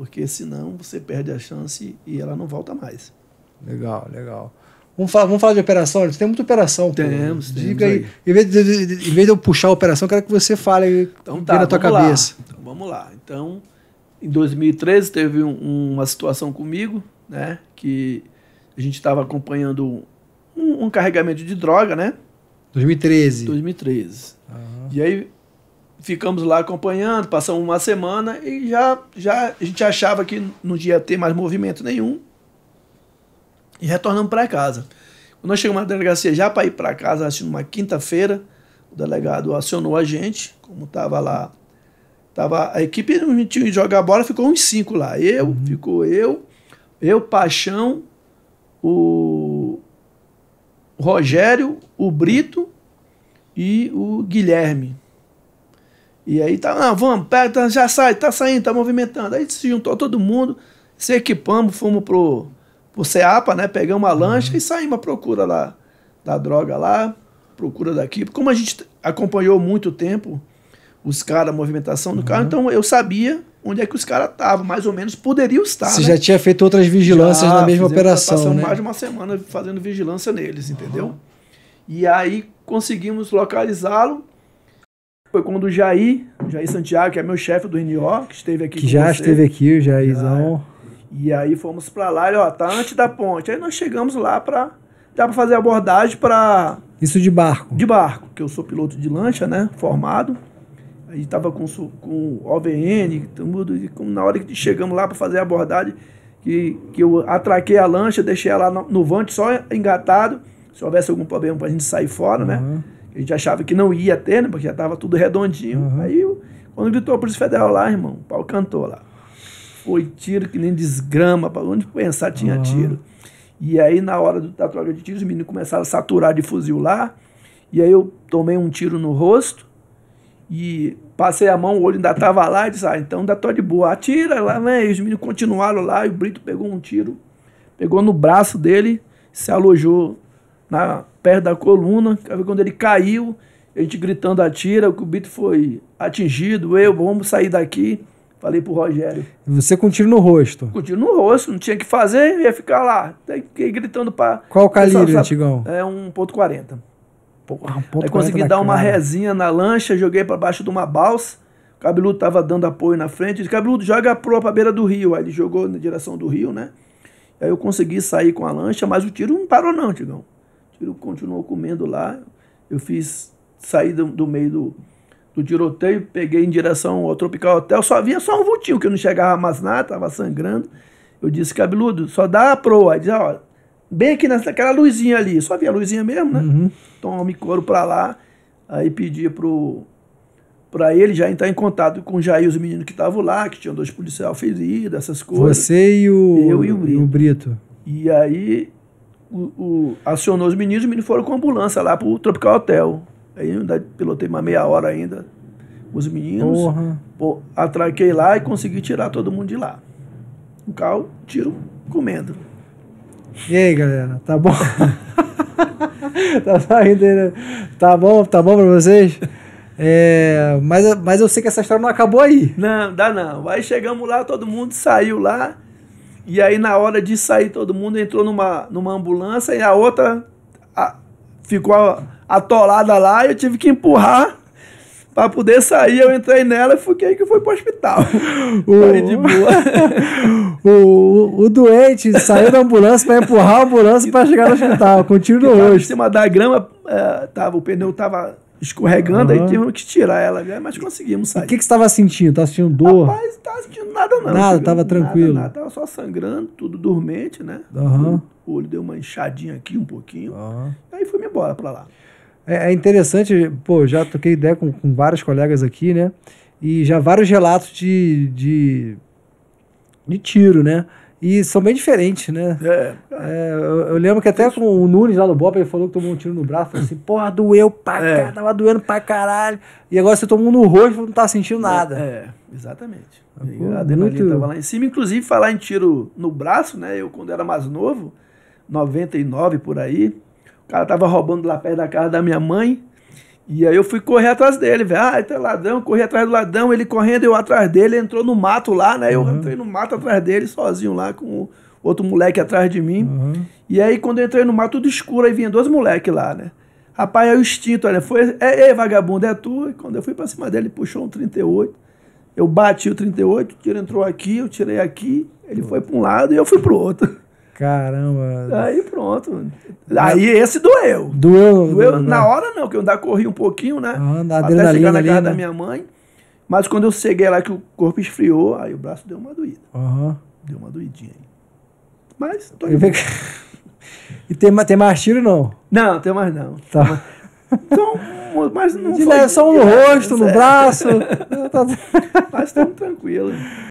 porque senão você perde a chance e ela não volta mais. Legal, legal. Vamos falar, vamos falar de operação? Tem muita operação. Temos, Diga temos aí. Em vez, de, em vez, de, eu puxar a operação, eu quero que você fale então, tá, na tua cabeça. Lá. Então, vamos lá. Então, em 2013 teve um, uma situação comigo, né? Que a gente estava acompanhando um, um, carregamento de droga, né? 2013. 2013. Uhum. E aí ficamos lá acompanhando, passamos uma semana e já, já a gente achava que não ia ter mais movimento nenhum. E retornamos para casa. Quando nós chegamos na delegacia já para ir para casa, assim, numa quinta-feira, o delegado acionou a gente, como estava lá. Tava, a equipe não tinha que jogar bola, ficou uns cinco lá. Eu, uhum. ficou eu, eu, Paixão, o Rogério, o Brito e o Guilherme. E aí tá, não, vamos, pega, tá, já sai, tá saindo, tá movimentando. Aí se juntou todo mundo, se equipamos, fomos pro, pro CEAPA, né? Pegamos uma lancha uhum. e saímos à procura lá da droga lá, procura daqui. Como a gente acompanhou muito tempo os caras, a movimentação do uhum. carro, então eu sabia onde é que os caras estavam, mais ou menos poderiam estar. Você né? já tinha feito outras vigilâncias já, na mesma operação, né? mais de uma semana fazendo vigilância neles, entendeu? Uhum. E aí conseguimos localizá-lo foi quando o Jair, Jair Santiago, que é meu chefe do NO, que esteve aqui. Que já você. esteve aqui, o Jairzão. É. E aí fomos para lá, ele, ó, tá antes da ponte. Aí nós chegamos lá para dá para fazer abordagem para isso de barco. De barco, que eu sou piloto de lancha, né, formado. Aí tava com com OVN, tudo, e na hora que chegamos lá para fazer a abordagem, que, que eu atraquei a lancha, deixei ela no, no vante só engatado, se houvesse algum problema para a gente sair fora, uhum. né? A gente achava que não ia ter, né? Porque já tava tudo redondinho. Uhum. Aí, quando gritou a Polícia Federal lá, irmão, o pau cantou lá. Foi tiro que nem desgrama, para onde pensar tinha uhum. tiro. E aí, na hora da troca de tiros, os meninos começaram a saturar de fuzil lá. E aí eu tomei um tiro no rosto e passei a mão, o olho ainda tava lá e disse, ah, então ainda tô de boa. Atira lá, né? E os meninos continuaram lá e o Brito pegou um tiro, pegou no braço dele, se alojou na perto da coluna. Quando ele caiu, a gente gritando atira, o Cubito foi atingido, eu, vamos sair daqui. Falei pro Rogério. Você com tiro no rosto? Com tiro no rosto, não tinha que fazer, ia ficar lá. Fiquei gritando pra. Qual o calibre, Antigão? É um Porra, 1 ah, Aí consegui dar uma cara. resinha na lancha, joguei para baixo de uma balsa. O cabeludo tava dando apoio na frente. Disse, cabeludo, joga a proa pra beira do rio. Aí ele jogou na direção do rio, né? Aí eu consegui sair com a lancha, mas o tiro não parou, não, Tigão tiro continuou comendo lá. Eu fiz sair do, do meio do, do tiroteio, peguei em direção ao Tropical Hotel, só via só um vultinho, que eu não chegava mais nada, estava sangrando. Eu disse, cabeludo, só dá a proa. Diz, ah, ó, bem aqui naquela luzinha ali, só via a luzinha mesmo, né? Uhum. Então me coro para lá, aí pedi pro para ele já entrar em contato com o Jair, os meninos que estavam lá, que tinham dois policiais feridos, essas coisas. Você e o, eu e o Brito. E, o Brito. e aí o, o, acionou os meninos, os meninos foram com a ambulância lá pro Tropical Hotel. Aí ainda pilotei uma meia hora ainda os meninos. Porra. Pô, atraquei lá e consegui tirar todo mundo de lá. O carro, tiro, comendo. E aí, galera, tá bom? tá saindo né? Tá bom, tá bom pra vocês? É, mas, mas eu sei que essa história não acabou aí. Não, dá não. Aí chegamos lá, todo mundo saiu lá. E aí, na hora de sair, todo mundo entrou numa, numa ambulância e a outra a, ficou atolada lá e eu tive que empurrar para poder sair. Eu entrei nela e fiquei que foi pro hospital. O... de boa. o, o, doente saiu da ambulância para empurrar a ambulância para chegar no hospital. Continua hoje. Em cima da grama, uh, tava, o pneu tava escorregando, uhum. aí tivemos que tirar ela, né? mas conseguimos sair. O que, que você estava sentindo? Estava sentindo dor? Rapaz, não estava sentindo nada não. Nada, estava tranquilo? Nada, estava só sangrando, tudo dormente, né? Uhum. O olho deu uma inchadinha aqui um pouquinho, uhum. aí fui embora para lá. É, é, interessante, pô, já toquei ideia com, com vários colegas aqui, né? E já vários relatos de, de, de tiro, né? E são bem diferentes, né? É. é eu, eu, lembro que até com o Nunes lá no Bop, ele falou que tomou um tiro no braço, falou assim, porra, doeu pra é. caralho, tava doendo pra caralho. E agora você tomou um no rosto e não tá sentindo nada. É, é exatamente. Pô, a adrenalina muito... tava lá em cima. Inclusive, falar em tiro no braço, né? Eu, quando era mais novo, 99 por aí, o cara tava roubando lá perto da casa da minha mãe. E aí eu fui correr atrás dele, velho. Ah, é ladrão, corri atrás do ladrão, ele correndo, eu atrás dele, entrou no mato lá, né? Eu uhum. entrei no mato atrás dele, sozinho lá, com outro moleque atrás de mim. Uhum. E aí, quando eu entrei no mato, tudo escuro, aí vinha dois moleques lá, né? Rapaz, aí é o instinto, olha, foi, é, é vagabundo, é tu. E quando eu fui pra cima dele, ele puxou um 38. Eu bati o 38, o tiro entrou aqui, eu tirei aqui, ele uhum. foi pra um lado e eu fui pro outro. Caramba. Aí pronto. Aí esse doeu. Doeu. Doeu, doeu na né? hora não, que eu ainda corri um pouquinho, né? Ah, Até chegar na casa né? da minha mãe. Mas quando eu cheguei lá que o corpo esfriou, aí o braço deu uma doída. Uhum. Deu uma doidinha aí. Mas tô indo. E tem, tem mais tiro, não? Não, tem mais não. Tá. Então, mas não foi... Só no rosto, no né? braço. Tá, tá. mas estamos tranquilos.